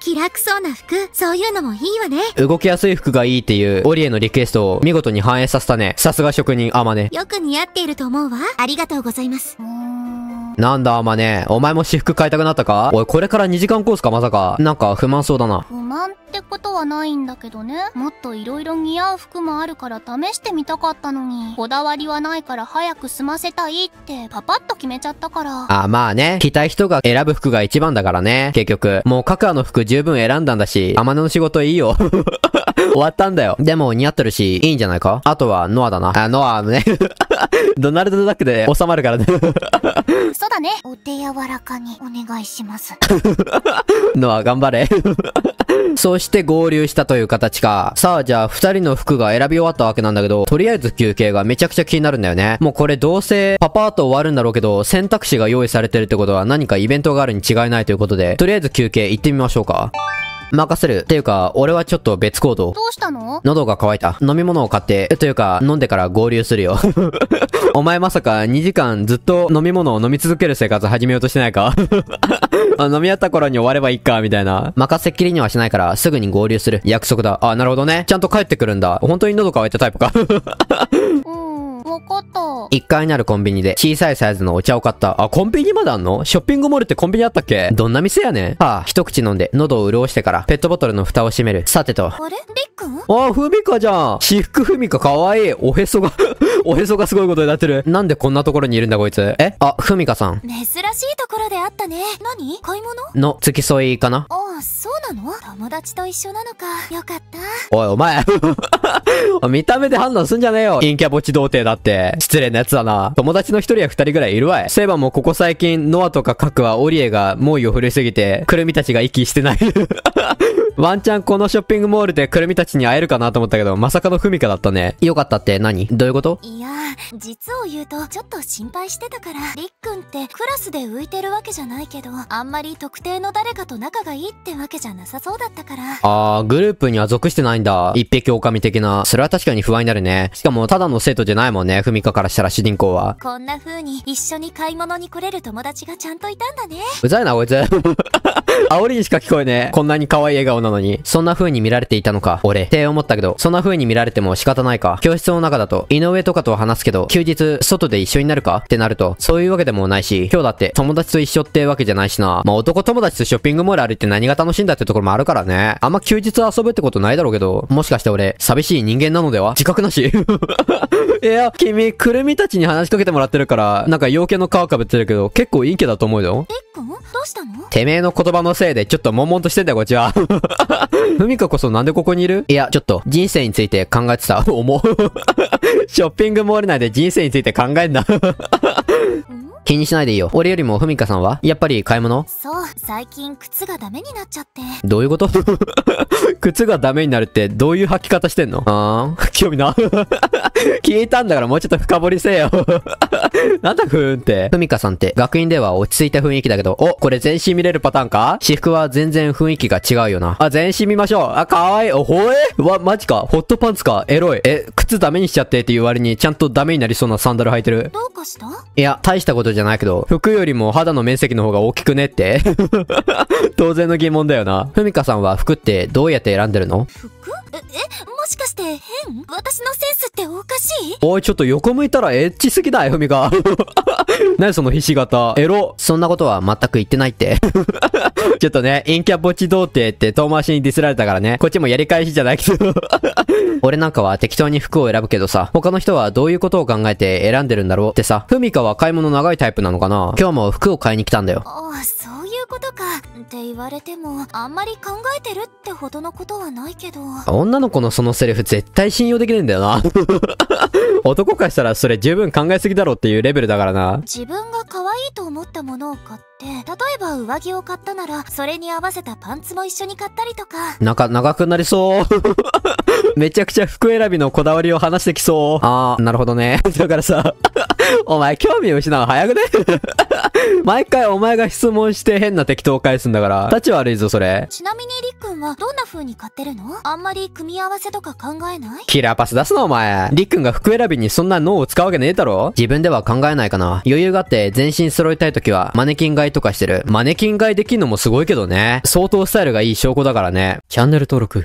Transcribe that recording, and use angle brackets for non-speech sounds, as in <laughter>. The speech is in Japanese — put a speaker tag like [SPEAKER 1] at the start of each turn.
[SPEAKER 1] 気楽そうな服、そういうのもいいわね。
[SPEAKER 2] 動きやすい服がいいっていう、オリエのリクエストを見事に反映させたね。さすが職人、アマネ。
[SPEAKER 1] よく似合っていると思うわ。ありがとうございます。
[SPEAKER 2] なんだ、アマネ。お前も私服買いたくなったかおい、これから2時間コースか、まさか。なんか、不満そうだな。不
[SPEAKER 1] 満ってことはないんだけどねもっと色々似合う服もあるから試してみたかったのにこだわりはないから早く済ませたいってパパッ
[SPEAKER 2] と決めちゃったからあまあね着たい人が選ぶ服が一番だからね結局もうカカの服十分選んだんだし天野の仕事いいよ <laughs> 終わったんだよでも似合ってるしいいんじゃないかあとはノアだなあノアのね <laughs> <laughs> ドナルドダックで収まるからね。そう
[SPEAKER 1] だね。お手柔らかにお願いします。
[SPEAKER 2] <laughs> ノア、頑張れ。<laughs> そして合流したという形か。さあ、じゃあ、二人の服が選び終わったわけなんだけど、とりあえず休憩がめちゃくちゃ気になるんだよね。もうこれどうせ、パパーと終わるんだろうけど、選択肢が用意されてるってことは何かイベントがあるに違いないということで、とりあえず休憩行ってみましょうか。任せる。っていうか、俺はちょっと別行動。どうしたの喉が渇いた。飲み物を買って、というか、飲んでから合流するよ。<laughs> お前まさか2時間ずっと飲み物を飲み続ける生活始めようとしてないか <laughs> 飲み合った頃に終わればいいか、みたいな。任せっきりにはしないから、すぐに合流する。約束だ。あ、なるほどね。ちゃんと帰ってくるんだ。本当に喉乾いたタイプかわこと1階にあるコンビニで小さいサイズのお茶を買った。あ、コンビニまであんのショッピングモールってコンビニあったっけどんな店やねん。はあ、一口飲んで喉を潤してからペットボトルの蓋を閉める。さてと。あれりっくんあ、ふみかじゃん。私服ふみかかわいい。おへそが <laughs> おへそがすごいことになってる。なんでこんなところにいるんだこいつ。えあ、ふみかさん。珍
[SPEAKER 1] しいところであったね。何買い
[SPEAKER 2] 物の付き添いかなあ
[SPEAKER 1] あ、そうなの友達と一緒なのか。よかっ
[SPEAKER 2] た。おい、お前。<laughs> 見た目で判断すんじゃねえよ。陰キャボチ童貞だって。失礼なやつだな。友達の一人や二人ぐらいいるわい。そういえばもうここ最近、ノアとかカクはオリエが猛威を振りすぎて、クルミたちが息してない <laughs> ワンチャンこのショッピングモールでクルミたちに会えるかなと思ったけど、まさかのフミカだったね。よかったって何どういうことい
[SPEAKER 1] や実を言うとちょっと心配してたからりっくんってクラスで浮いてるわけじゃないけどあんまり特定の誰かと仲がいいってわけじゃなさそうだったから
[SPEAKER 2] あーグループには属してないんだ一匹狼的なそれは確かに不安になるねしかもただの生徒じゃないもんねふみかからしたら主人公は
[SPEAKER 1] こんな風に一緒に買い物に来れる友達がちゃんといたんだ
[SPEAKER 2] ねうざいなこいつ <laughs> 煽りにしか聞こえねえこんなに可愛い笑顔なのにそんな風に見られていたのか俺って思ったけどそんな風に見られても仕方ないか教室の中だと井上とかと話すますけど、休日、外で一緒になるかってなると、そういうわけでもないし、今日だって友達と一緒ってわけじゃないしな。まあ、男友達とショッピングモール歩いて何が楽しいんだってところもあるからね。あんま休日遊ぶってことないだろうけど、もしかして俺、寂しい人間なのでは <laughs> 自覚なし <laughs> いや、君、くるみたちに話しかけてもらってるから、なんか陽気の皮かぶってるけど、結構陰気だと思うよ。
[SPEAKER 1] どうしたの
[SPEAKER 2] てめえの言葉のせいで、ちょっと悶々としてんだよ、こっちは。<laughs> ふみかこそなんでここにいるいや、ちょっと、人生について考えてた。思う。ショッピングモールないで人生について考えんな気にしないでいいよ。俺よりもふみかさんはやっぱり買い物
[SPEAKER 1] そう、最近靴がダメになっちゃって。
[SPEAKER 2] どういうこと <laughs> 靴がダメになるってどういう履き方してんのあー、興味な。<laughs> 聞いたんだからもうちょっと深掘りせよ。<laughs> なんだふーんって。ふみかさんって学院では落ち着いた雰囲気だけど、お、これ全身見れるパターンか私服は全然雰囲気が違うよな。あ、全身見ましょう。あ、かわいい。お、ほえわ、マジか。ホットパンツか。エロい。え、靴ダメにしちゃってっていう割に、ちゃんとダメになりそうなサンダル履いてる。どうかしたいや、大したことじゃないけど、服よりも肌の面積の方が大きくねって。<laughs> 当然の疑問だよな。ふみかさんは服ってどうやって選んでるの服
[SPEAKER 1] え、え、して変私のセンスっておかしい
[SPEAKER 2] おい、ちょっと横向いたらエッチすぎだよ、みが。<laughs> 何そのひし形。エロ。そんなことは全く言ってないって。<laughs> ちょっとね、陰キャぼち童貞って遠回しにディスられたからね。こっちもやり返しじゃないけど。<laughs> 俺なんかは適当に服を選ぶけどさ、他の人はどういうことを考えて選んでるんだろうってさ、ふみかは買い物長いタイプなのかな今日も服を買いに来たんだよ。あ
[SPEAKER 1] あ、そう。ことかって言われてもあんまり考えてるってほどのことはないけど
[SPEAKER 2] 女の子のそのセリフ絶対信用できないんだよな <laughs> 男からしたらそれ十分考えすぎだろっていうレベルだからな自
[SPEAKER 1] 分が可愛いと思ったものを買って例えば上着を買ったならそれに合わせたパンツも一緒に買ったりと
[SPEAKER 2] かなんか長くなりそうめちゃくちゃ服選びのこだわりを話してきそう。ああ、なるほどね。だからさ、<laughs> お前興味失う早くね <laughs> 毎回お前が質問して変な適当返すんだから、立ち悪いぞそれ。ち
[SPEAKER 1] なみにりっくんはどんな風に買ってるのあんまり組み合わせとか考えな
[SPEAKER 2] いキラーパス出すなお前。りっくんが服選びにそんな脳を使うわけねえだろ自分では考えないかな。余裕があって全身揃いたい時はマネキン買いとかしてる。マネキン買いできんのもすごいけどね。相当スタイルがいい証拠だからね。チャンネル登録。